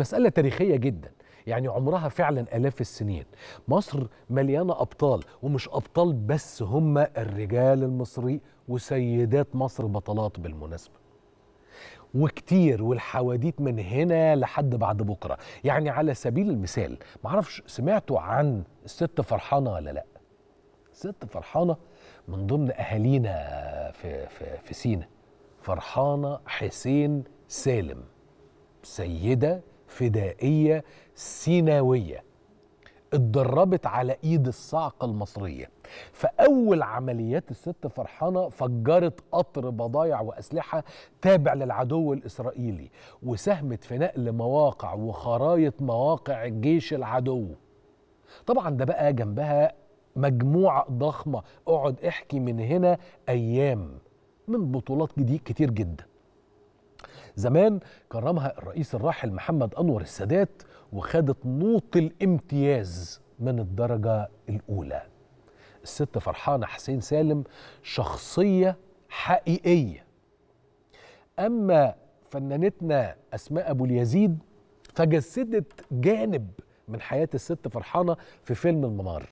مسألة تاريخية جدا يعني عمرها فعلا آلاف السنين مصر مليانة أبطال ومش أبطال بس هم الرجال المصري وسيدات مصر بطلات بالمناسبة وكتير والحواديت من هنا لحد بعد بكرة يعني على سبيل المثال معرفش سمعتوا عن الست فرحانة ولا لأ ست فرحانة من ضمن أهالينا في, في, في سينا فرحانة حسين سالم سيدة فدائية سيناوية اتدربت على ايد الصعقة المصرية فأول عمليات الست فرحانة فجرت قطر بضايع وأسلحة تابع للعدو الإسرائيلي وساهمت في نقل مواقع وخرايط مواقع جيش العدو طبعا ده بقى جنبها مجموعة ضخمة اقعد احكي من هنا أيام من بطولات جديد كتير جدا زمان كرمها الرئيس الراحل محمد أنور السادات وخدت نوط الامتياز من الدرجة الأولى الست فرحانة حسين سالم شخصية حقيقية أما فنانتنا أسماء أبو اليزيد فجسدت جانب من حياة الست فرحانة في فيلم المنار